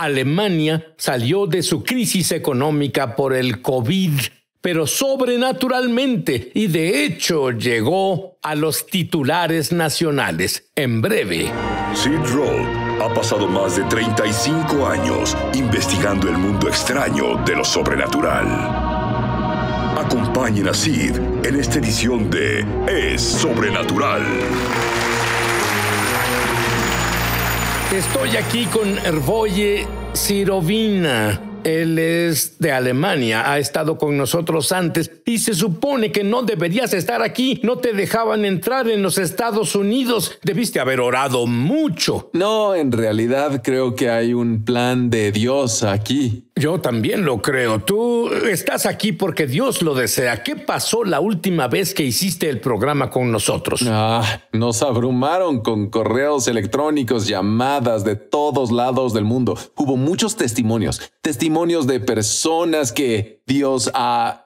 Alemania salió de su crisis económica por el COVID, pero sobrenaturalmente y de hecho llegó a los titulares nacionales en breve. Sid Roll ha pasado más de 35 años investigando el mundo extraño de lo sobrenatural. Acompañen a Sid en esta edición de Es Sobrenatural. Estoy aquí con Ervoye Sirovina. Él es de Alemania, ha estado con nosotros antes y se supone que no deberías estar aquí. No te dejaban entrar en los Estados Unidos. Debiste haber orado mucho. No, en realidad creo que hay un plan de Dios aquí. Yo también lo creo. Tú estás aquí porque Dios lo desea. ¿Qué pasó la última vez que hiciste el programa con nosotros? Ah, nos abrumaron con correos electrónicos, llamadas de todos lados del mundo. Hubo muchos testimonios, testimonios de personas que Dios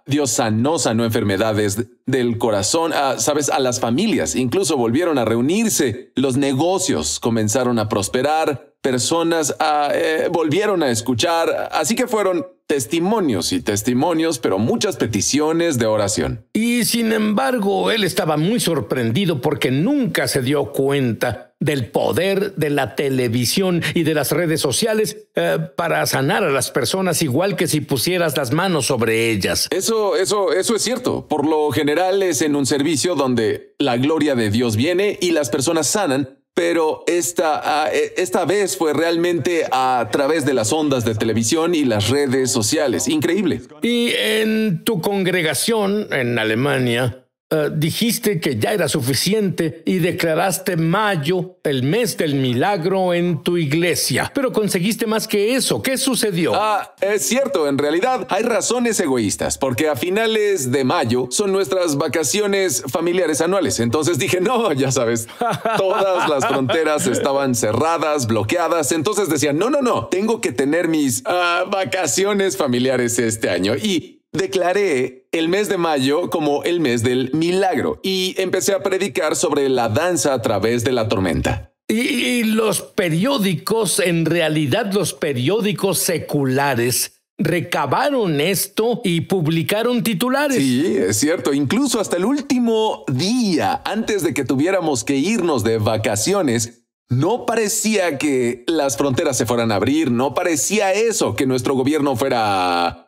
Dios sanó, sanó enfermedades del corazón, sabes, a las familias. Incluso volvieron a reunirse, los negocios comenzaron a prosperar personas ah, eh, volvieron a escuchar, así que fueron testimonios y testimonios, pero muchas peticiones de oración. Y sin embargo, él estaba muy sorprendido porque nunca se dio cuenta del poder de la televisión y de las redes sociales eh, para sanar a las personas igual que si pusieras las manos sobre ellas. Eso, eso, eso es cierto. Por lo general es en un servicio donde la gloria de Dios viene y las personas sanan pero esta, ah, e, esta vez fue realmente a través de las ondas de televisión y las redes sociales. Increíble. Y en tu congregación en Alemania, eh, dijiste que ya era suficiente y declaraste mayo el mes del milagro en tu iglesia. Pero conseguiste más que eso. ¿Qué sucedió? Ah, es cierto, en realidad hay razones egoístas, porque a finales de mayo son nuestras vacaciones familiares anuales. Entonces dije, no, ya sabes, todas las fronteras estaban cerradas, bloqueadas. Entonces decía, no, no, no, tengo que tener mis ah, vacaciones familiares este año. Y Declaré el mes de mayo como el mes del milagro y empecé a predicar sobre la danza a través de la tormenta. Y, los periódicos, en realidad los periódicos seculares, recabaron esto y publicaron titulares. Sí, es cierto, incluso hasta el último día, antes de que tuviéramos que irnos de vacaciones, no parecía que las fronteras se fueran a abrir, no parecía eso, que nuestro gobierno fuera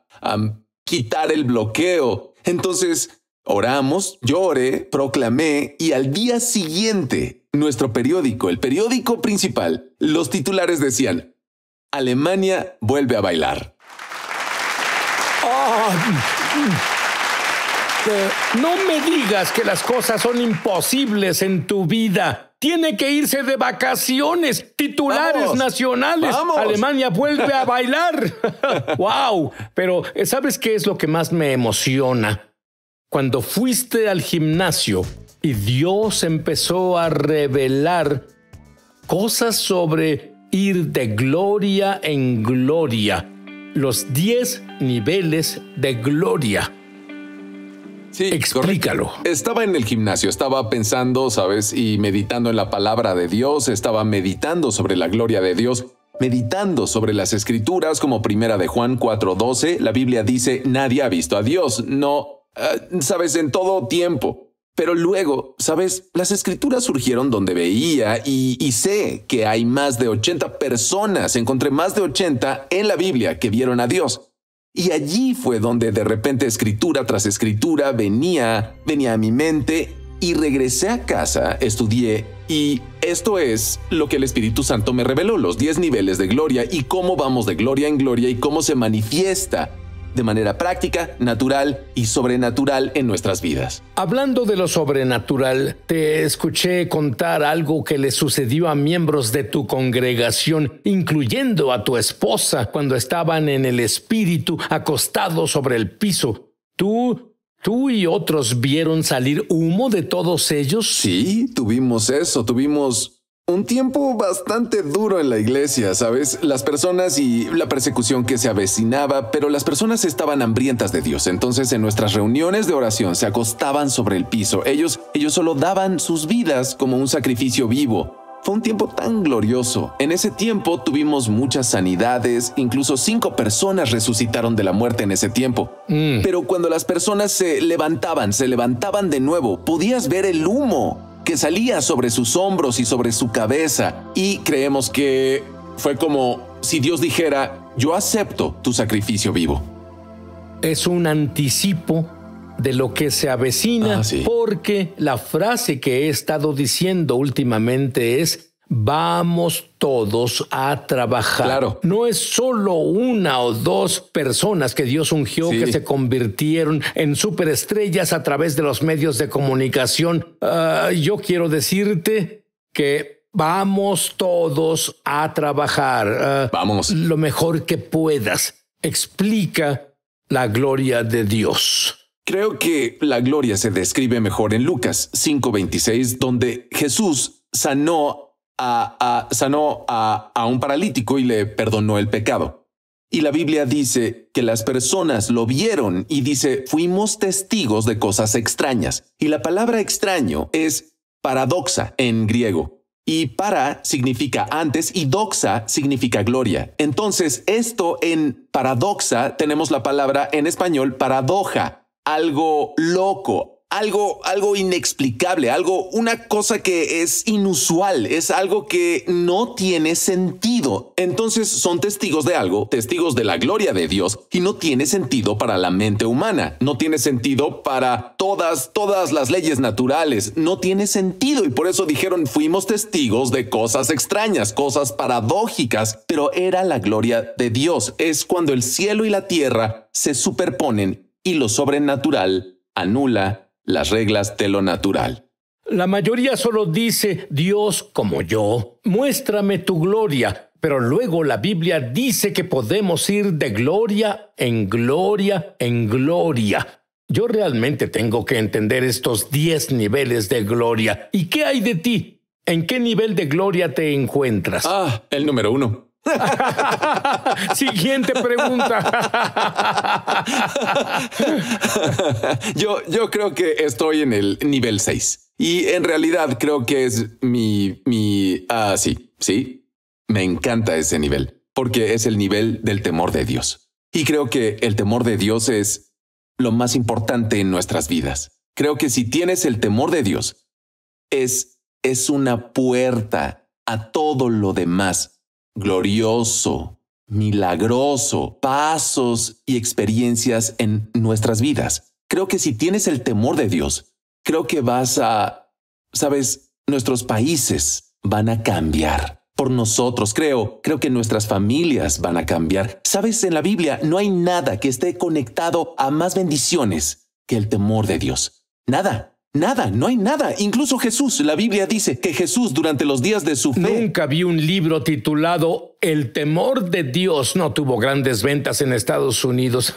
quitar el bloqueo. Entonces, oramos, lloré, proclamé y al día siguiente, nuestro periódico, el periódico principal, los titulares decían, Alemania vuelve a bailar. no me digas que las cosas son imposibles en tu vida tiene que irse de vacaciones. Titulares nacionales. Alemania vuelve a bailar. ¡Wow! Pero eh, ¿sabes qué es lo que más me emociona? Cuando fuiste al gimnasio y Dios empezó a revelar cosas sobre ir de gloria en gloria. Los 10 niveles de gloria. Sí, Estaba en el gimnasio, estaba pensando, ¿sabes? Y meditando en la palabra de Dios, estaba meditando sobre la gloria de Dios. Meditando sobre las escrituras como primera de Juan 4:12, la Biblia dice, nadie ha visto a Dios, no, eh, sabes, en todo tiempo. Pero luego, ¿sabes? Las escrituras surgieron donde veía y, y, sé que hay más de 80 personas, encontré más de 80 en la Biblia que vieron a Dios. Y allí fue donde de repente escritura tras escritura venía, venía a mi mente y regresé a casa, estudié y esto es lo que el Espíritu Santo me reveló, los 10 niveles de gloria y cómo vamos de gloria en gloria y cómo se manifiesta de manera práctica, natural y sobrenatural en nuestras vidas. Hablando de lo sobrenatural, te escuché contar algo que le sucedió a miembros de tu congregación, incluyendo a tu esposa, cuando estaban en el espíritu acostados sobre el piso. Tú ¿Tú y otros vieron salir humo de todos ellos? Sí, tuvimos eso, tuvimos un tiempo bastante duro en la iglesia, ¿sabes? Las personas y la persecución que se avecinaba, pero las personas estaban hambrientas de Dios. Entonces, en nuestras reuniones de oración se acostaban sobre el piso. Ellos ellos solo daban sus vidas como un sacrificio vivo. Fue un tiempo tan glorioso. En ese tiempo tuvimos muchas sanidades, incluso cinco personas resucitaron de la muerte en ese tiempo. Mm. Pero cuando las personas se levantaban, se levantaban de nuevo, podías ver el humo que salía sobre sus hombros y sobre su cabeza y creemos que fue como si Dios dijera, yo acepto tu sacrificio vivo. Es un anticipo de lo que se avecina, ah, porque la frase que he estado diciendo últimamente es, Vamos todos a trabajar. No es solo una o dos personas que Dios ungió que se convirtieron en superestrellas a través de los medios de comunicación. Ah, yo quiero decirte que vamos todos a trabajar. Ah, vamos. Lo mejor que puedas. Explica la gloria de Dios. Creo que la gloria se describe mejor en Lucas 5:26, donde Jesús sanó a, sanó a, a un paralítico y le perdonó el pecado. Y la Biblia dice que las personas lo vieron y dice, fuimos testigos de cosas extrañas. Y la palabra extraño es paradoxa en griego. Y para significa antes y doxa significa gloria. Entonces, esto en paradoxa tenemos la palabra en español paradoja, algo loco, algo, algo inexplicable, algo, una cosa que es inusual, es algo que no tiene sentido. Entonces son testigos de algo, testigos de la gloria de Dios, y no tiene sentido para la mente humana, no tiene sentido para todas, todas las leyes naturales, no tiene sentido, y por eso dijeron, fuimos testigos de cosas extrañas, cosas paradójicas, pero era la gloria de Dios, es cuando el cielo y la tierra se superponen y lo sobrenatural anula las reglas de lo natural. La mayoría solo dice, Dios como yo, muéstrame tu gloria, pero luego la Biblia dice que podemos ir de gloria en gloria en gloria. Yo realmente tengo que entender estos diez niveles de gloria. ¿Y qué hay de ti? ¿En qué nivel de gloria te encuentras? Ah, el número uno. Siguiente pregunta. yo, yo creo que estoy en el nivel 6. Y en realidad creo que es mi... mi ah, sí, sí. Me encanta ese nivel, porque es el nivel del temor de Dios. Y creo que el temor de Dios es lo más importante en nuestras vidas. Creo que si tienes el temor de Dios, es, es una puerta a todo lo demás glorioso, milagroso, pasos y experiencias en nuestras vidas. Creo que si tienes el temor de Dios, creo que vas a, sabes, nuestros países van a cambiar. Por nosotros, creo, creo que nuestras familias van a cambiar. Sabes, en la Biblia no hay nada que esté conectado a más bendiciones que el temor de Dios. Nada. Nada, no hay nada. Incluso Jesús, la Biblia dice que Jesús durante los días de su fe... Nunca vi un libro titulado El temor de Dios. No tuvo grandes ventas en Estados Unidos.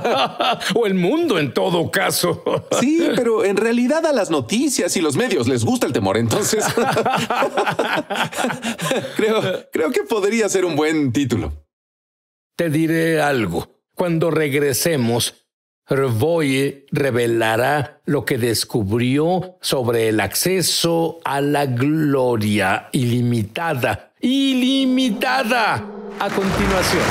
o el mundo en todo caso. sí, pero en realidad a las noticias y los medios les gusta el temor. Entonces, creo, creo que podría ser un buen título. Te diré algo. Cuando regresemos, Revoye revelará lo que descubrió sobre el acceso a la gloria ilimitada. ¡Ilimitada! A continuación.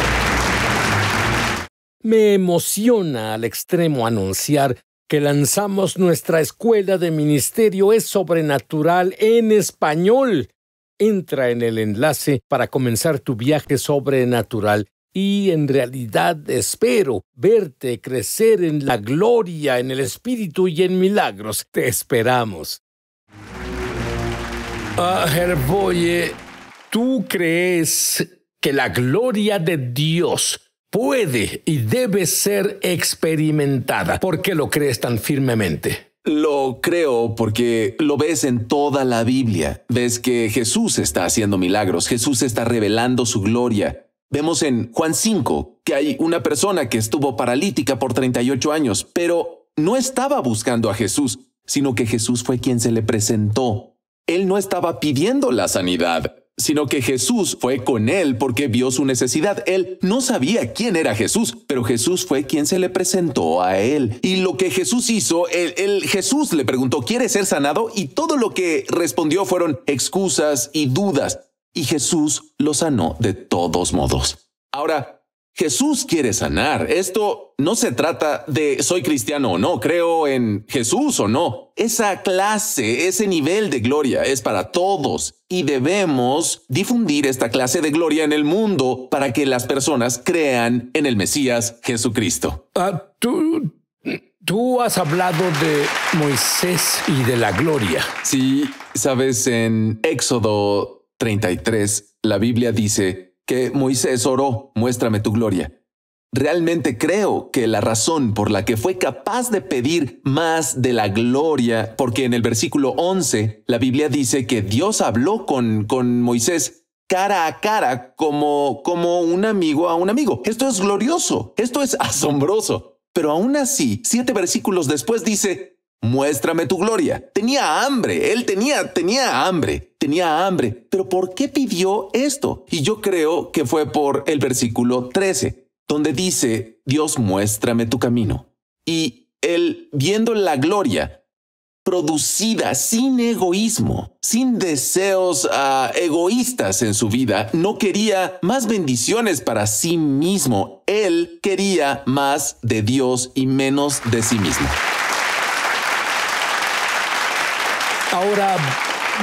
Me emociona al extremo anunciar que lanzamos nuestra escuela de ministerio es sobrenatural en español. Entra en el enlace para comenzar tu viaje sobrenatural y en realidad espero verte crecer en la gloria, en el Espíritu y en milagros. Te esperamos. Ah, Herboye, ¿tú crees que la gloria de Dios puede y debe ser experimentada? ¿Por qué lo crees tan firmemente? Lo creo porque lo ves en toda la Biblia. Ves que Jesús está haciendo milagros, Jesús está revelando su gloria. Vemos en Juan 5 que hay una persona que estuvo paralítica por 38 años, pero no estaba buscando a Jesús, sino que Jesús fue quien se le presentó. Él no estaba pidiendo la sanidad, sino que Jesús fue con él porque vio su necesidad. Él no sabía quién era Jesús, pero Jesús fue quien se le presentó a él. Y lo que Jesús hizo, Jesús le preguntó, ¿quiere ser sanado? Y todo lo que respondió fueron excusas y dudas y Jesús lo sanó de todos modos. Ahora, Jesús quiere sanar. Esto no se trata de soy cristiano o no, creo en Jesús o no. Esa clase, ese nivel de gloria es para todos y debemos difundir esta clase de gloria en el mundo para que las personas crean en el Mesías Jesucristo. Ah, tú, tú has hablado de Moisés y de la gloria. Sí, sabes, en Éxodo 33, la Biblia dice que Moisés oró, muéstrame tu gloria. Realmente creo que la razón por la que fue capaz de pedir más de la gloria, porque en el versículo 11 la Biblia dice que Dios habló con, con Moisés cara a cara como, como un amigo a un amigo. Esto es glorioso, esto es asombroso. Pero aún así, siete versículos después dice, muéstrame tu gloria. Tenía hambre, él tenía, tenía hambre tenía hambre. Pero ¿por qué pidió esto? Y yo creo que fue por el versículo 13, donde dice, Dios muéstrame tu camino. Y él, viendo la gloria producida sin egoísmo, sin deseos ah, egoístas en su vida, no quería más bendiciones para sí mismo. Él quería más de Dios y menos de sí mismo. Ahora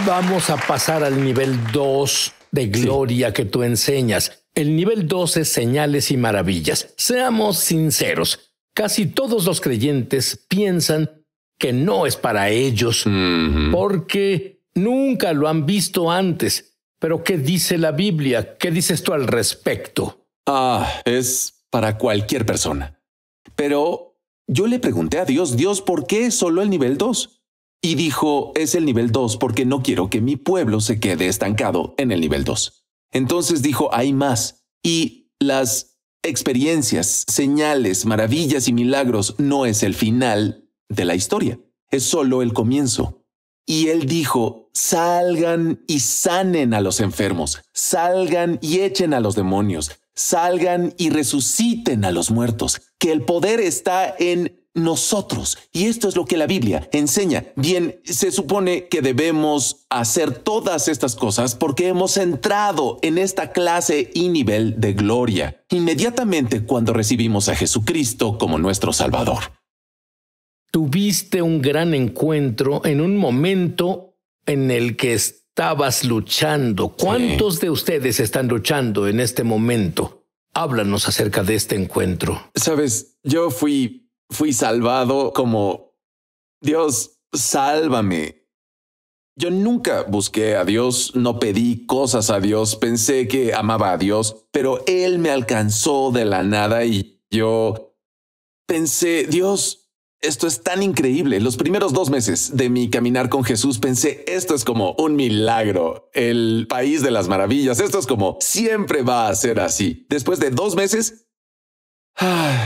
Vamos a pasar al nivel 2 de gloria que tú enseñas. El nivel 2 es señales y maravillas. Seamos sinceros, casi todos los creyentes piensan que no es para ellos porque nunca lo han visto antes. Pero ¿qué dice la Biblia? ¿Qué dices tú al respecto? Ah, es para cualquier persona. Pero yo le pregunté a Dios, Dios, ¿por qué solo el nivel 2? Y dijo, es el nivel 2 porque no quiero que mi pueblo se quede estancado en el nivel 2. Entonces dijo, hay más. Y las experiencias, señales, maravillas y milagros no es el final de la historia, es solo el comienzo. Y él dijo, salgan y sanen a los enfermos, salgan y echen a los demonios, salgan y resuciten a los muertos, que el poder está en nosotros. Y esto es lo que la Biblia enseña. Bien, se supone que debemos hacer todas estas cosas porque hemos entrado en esta clase y nivel de gloria inmediatamente cuando recibimos a Jesucristo como nuestro Salvador. Tuviste un gran encuentro en un momento en el que estabas luchando. ¿Cuántos de ustedes están luchando en este momento? Háblanos acerca de este encuentro. Sabes, yo fui fui salvado como Dios, sálvame. Yo nunca busqué a Dios, no pedí cosas a Dios, pensé que amaba a Dios, pero Él me alcanzó de la nada y yo pensé, Dios, esto es tan increíble. Los primeros dos meses de mi caminar con Jesús pensé, esto es como un milagro, el país de las maravillas, esto es como siempre va a ser así. Después de dos meses,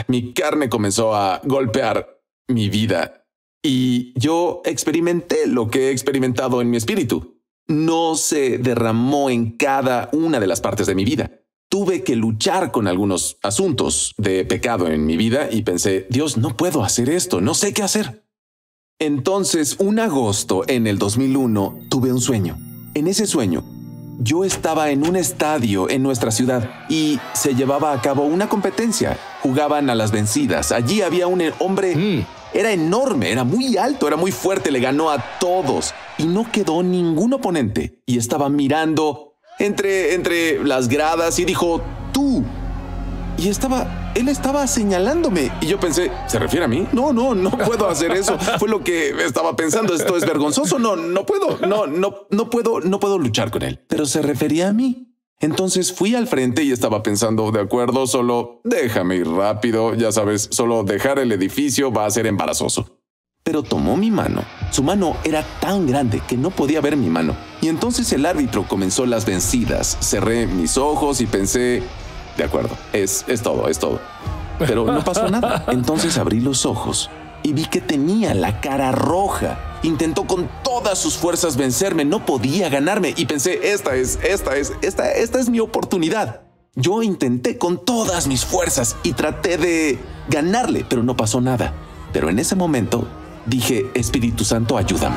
mi carne comenzó a golpear mi vida y yo experimenté lo que he experimentado en mi espíritu. No se derramó en cada una de las partes de mi vida. Tuve que luchar con algunos asuntos de pecado en mi vida y pensé, Dios, no puedo hacer esto, no sé qué hacer. Entonces, un agosto en el 2001, tuve un sueño. En ese sueño, yo estaba en un estadio en nuestra ciudad y se llevaba a cabo una competencia. Jugaban a las vencidas. Allí había un hombre... Mm. Era enorme, era muy alto, era muy fuerte, le ganó a todos y no quedó ningún oponente. Y estaba mirando entre, entre las gradas y dijo, tú. Y estaba él estaba señalándome. Y yo pensé, ¿se refiere a mí? No, no, no puedo hacer eso. Fue lo que estaba pensando. Esto es vergonzoso. No, no puedo. No, no, no puedo, no puedo luchar con él. Pero se refería a mí. Entonces fui al frente y estaba pensando, de acuerdo, solo déjame ir rápido, ya sabes, solo dejar el edificio va a ser embarazoso. Pero tomó mi mano. Su mano era tan grande que no podía ver mi mano. Y entonces el árbitro comenzó las vencidas. Cerré mis ojos y pensé, de acuerdo, es, es todo, es todo. Pero no pasó nada. Entonces abrí los ojos y vi que tenía la cara roja. Intentó con todas sus fuerzas vencerme, no podía ganarme y pensé, esta es, esta es, esta, esta es mi oportunidad. Yo intenté con todas mis fuerzas y traté de ganarle, pero no pasó nada. Pero en ese momento dije, Espíritu Santo, ayúdame.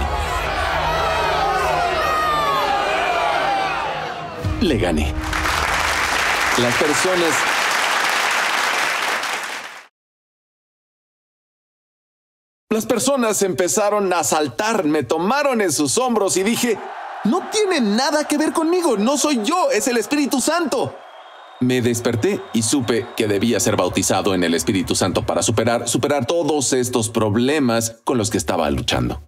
Le gané. Las personas Las personas empezaron a saltar, me tomaron en sus hombros y dije, no tiene nada que ver conmigo, no soy yo, es el Espíritu Santo. Me desperté y supe que debía ser bautizado en el Espíritu Santo para superar, superar todos estos problemas con los que estaba luchando.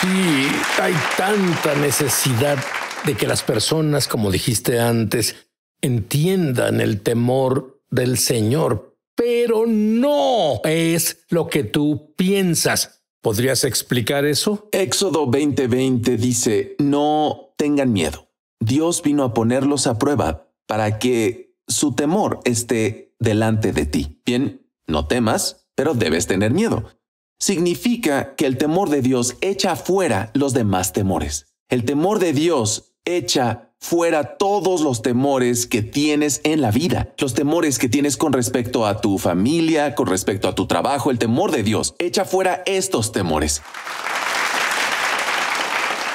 Sí, hay tanta necesidad de que las personas, como dijiste antes, entiendan el temor del Señor, pero no es lo que tú piensas. ¿Podrías explicar eso? Éxodo 20:20 dice, no tengan miedo. Dios vino a ponerlos a prueba para que su temor esté delante de ti. Bien, no temas, pero debes tener miedo. Significa que el temor de Dios echa fuera los demás temores. El temor de Dios Echa fuera todos los temores que tienes en la vida, los temores que tienes con respecto a tu familia, con respecto a tu trabajo, el temor de Dios. Echa fuera estos temores.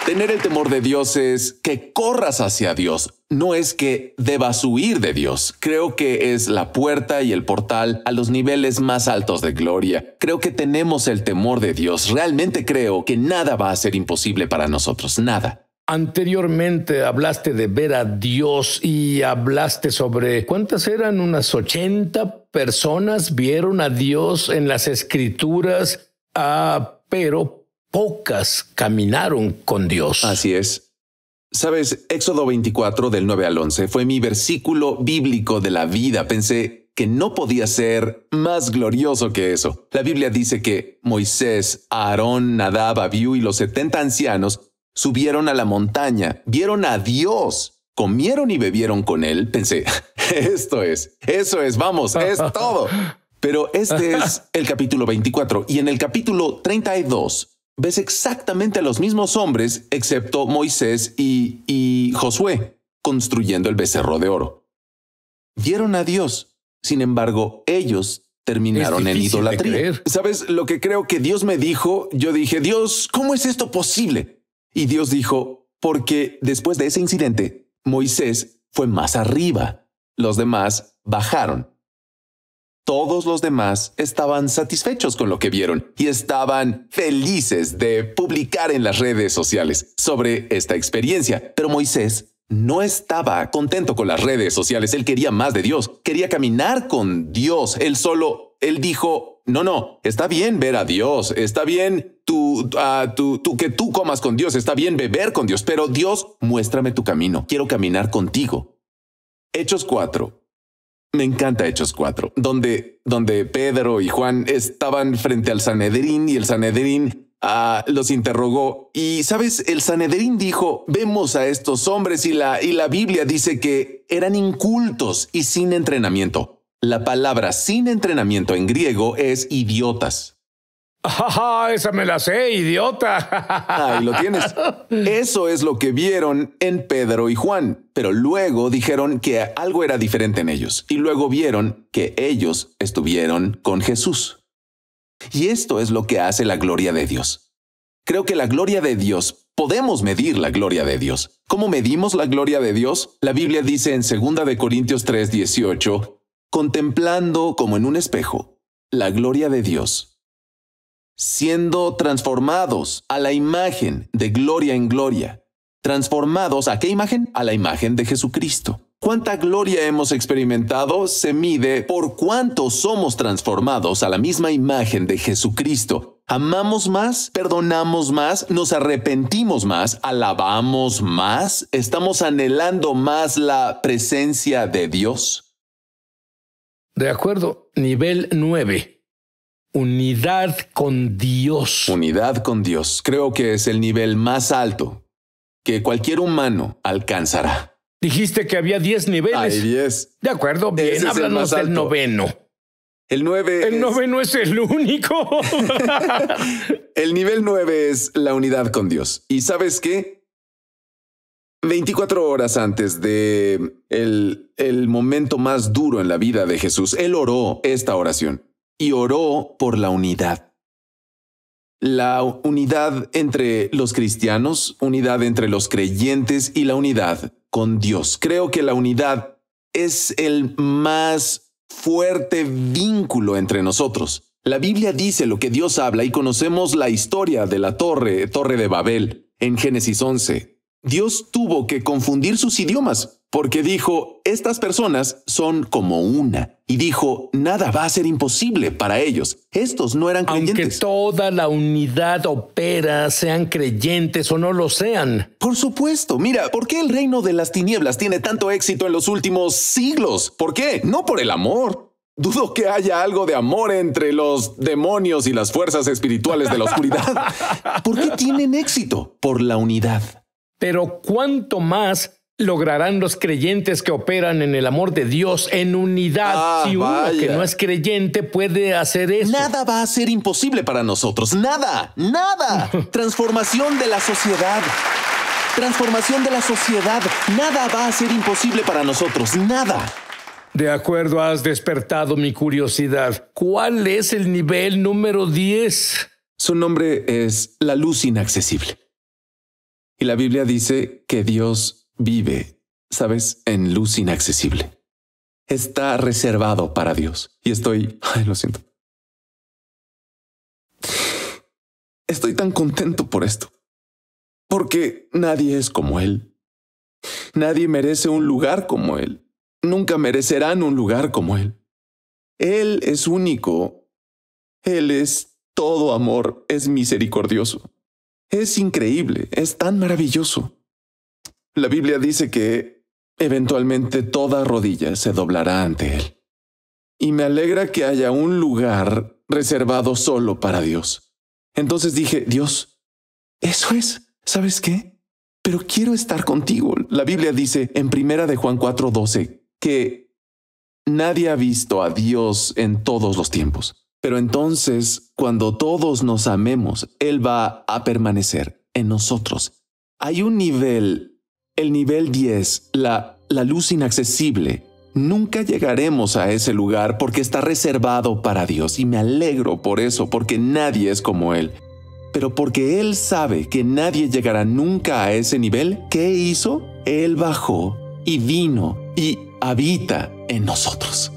Tener el temor de Dios es que corras hacia Dios, no es que debas huir de Dios. Creo que es la puerta y el portal a los niveles más altos de gloria. Creo que tenemos el temor de Dios. Realmente creo que nada va a ser imposible para nosotros, nada. Anteriormente hablaste de ver a Dios y hablaste sobre cuántas eran unas 80 personas vieron a Dios en las escrituras, ah, pero pocas caminaron con Dios. Así es. Sabes, Éxodo 24 del 9 al 11 fue mi versículo bíblico de la vida. Pensé que no podía ser más glorioso que eso. La Biblia dice que Moisés, Aarón, Nadab, Abiú y los 70 ancianos subieron a la montaña, vieron a Dios, comieron y bebieron con él, pensé, esto es, eso es, vamos, es todo. Pero este es el capítulo 24 y en el capítulo 32 ves exactamente a los mismos hombres, excepto Moisés y, Josué, construyendo el becerro de oro. Vieron a Dios, sin embargo, ellos terminaron en idolatría. ¿Sabes lo que creo que Dios me dijo? Yo dije, Dios, ¿cómo es esto posible? Y Dios dijo, porque después de ese incidente, Moisés fue más arriba, los demás bajaron. Todos los demás estaban satisfechos con lo que vieron y estaban felices de publicar en las redes sociales sobre esta experiencia, pero Moisés no estaba contento con las redes sociales, él quería más de Dios, quería caminar con Dios, él solo, él dijo, no, no, está bien ver a Dios, está bien ah, tú, que tú comas con Dios, está bien beber con Dios, pero Dios, muéstrame tu camino, quiero caminar contigo. Hechos 4. Me encanta Hechos 4, donde, donde Pedro y Juan estaban frente al Sanedrín y el Sanedrín ah, los interrogó. Y sabes, el Sanedrín dijo, vemos a estos hombres y la, y la Biblia dice que eran incultos y sin entrenamiento. La palabra sin entrenamiento en griego es idiotas. esa me la sé, idiota. Ahí lo tienes. Eso es lo que vieron en Pedro y Juan, pero luego dijeron que algo era diferente en ellos y luego vieron que ellos estuvieron con Jesús. Y esto es lo que hace la gloria de Dios. Creo que la gloria de Dios, podemos medir la gloria de Dios. ¿Cómo medimos la gloria de Dios? La Biblia dice en 2 de Corintios 3:18, contemplando como en un espejo la gloria de Dios, siendo transformados a la imagen de gloria en gloria, transformados a qué imagen? A la imagen de Jesucristo. Cuánta gloria hemos experimentado se mide por cuánto somos transformados a la misma imagen de Jesucristo. Amamos más, perdonamos más, nos arrepentimos más, alabamos más, estamos anhelando más la presencia de Dios. De acuerdo, nivel 9. Unidad con Dios. Unidad con Dios. Creo que es el nivel más alto que cualquier humano alcanzará. Dijiste que había 10 niveles. Hay 10. De acuerdo, bien, háblanos del noveno. El 9. El noveno es el único. el nivel 9 es la unidad con Dios. ¿Y sabes qué? 24 horas antes de el, momento más duro en la vida de Jesús, él oró esta oración y oró por la unidad. La unidad entre los cristianos, unidad entre los creyentes y la unidad con Dios. Creo que la unidad es el más fuerte vínculo entre nosotros. La Biblia dice lo que Dios habla y conocemos la historia de la torre, torre de Babel, en Génesis 11, Dios tuvo que confundir sus idiomas porque dijo, estas personas son como una. Y dijo, nada va a ser imposible para ellos. Estos no eran creyentes. Aunque toda la unidad opera, sean creyentes o no lo sean. Por supuesto, mira, ¿por qué el reino de las tinieblas tiene tanto éxito en los últimos siglos? ¿Por qué? No por el amor. Dudo que haya algo de amor entre los demonios y las fuerzas espirituales de la oscuridad. ¿Por qué tienen éxito? Por la unidad pero cuánto más lograrán los creyentes que operan en el amor de Dios en unidad. Ah, si uno que no es creyente puede hacer eso. Nada va a ser imposible para nosotros. Nada, nada. Transformación de la sociedad. Transformación de la sociedad. Nada va a ser imposible para nosotros. Nada. De acuerdo, has despertado mi curiosidad. ¿Cuál es el nivel número 10? Su nombre es la luz inaccesible. Y la Biblia dice que Dios vive, sabes, en luz inaccesible. Está reservado para Dios. Y estoy, ay, lo siento. Estoy tan contento por esto. Porque nadie es como Él. Nadie merece un lugar como Él. Nunca merecerán un lugar como Él. Él es único. Él es todo amor, es misericordioso. Es increíble, es tan maravilloso. La Biblia dice que eventualmente toda rodilla se doblará ante Él. Y me alegra que haya un lugar reservado solo para Dios. Entonces dije, Dios, eso es, ¿sabes qué? Pero quiero estar contigo. La Biblia dice en Primera de Juan 4:12 que nadie ha visto a Dios en todos los tiempos. Pero entonces, cuando todos nos amemos, Él va a permanecer en nosotros. Hay un nivel, el nivel 10, la, la luz inaccesible. Nunca llegaremos a ese lugar porque está reservado para Dios y me alegro por eso, porque nadie es como Él. Pero porque Él sabe que nadie llegará nunca a ese nivel, ¿qué hizo? Él bajó y vino y habita en nosotros.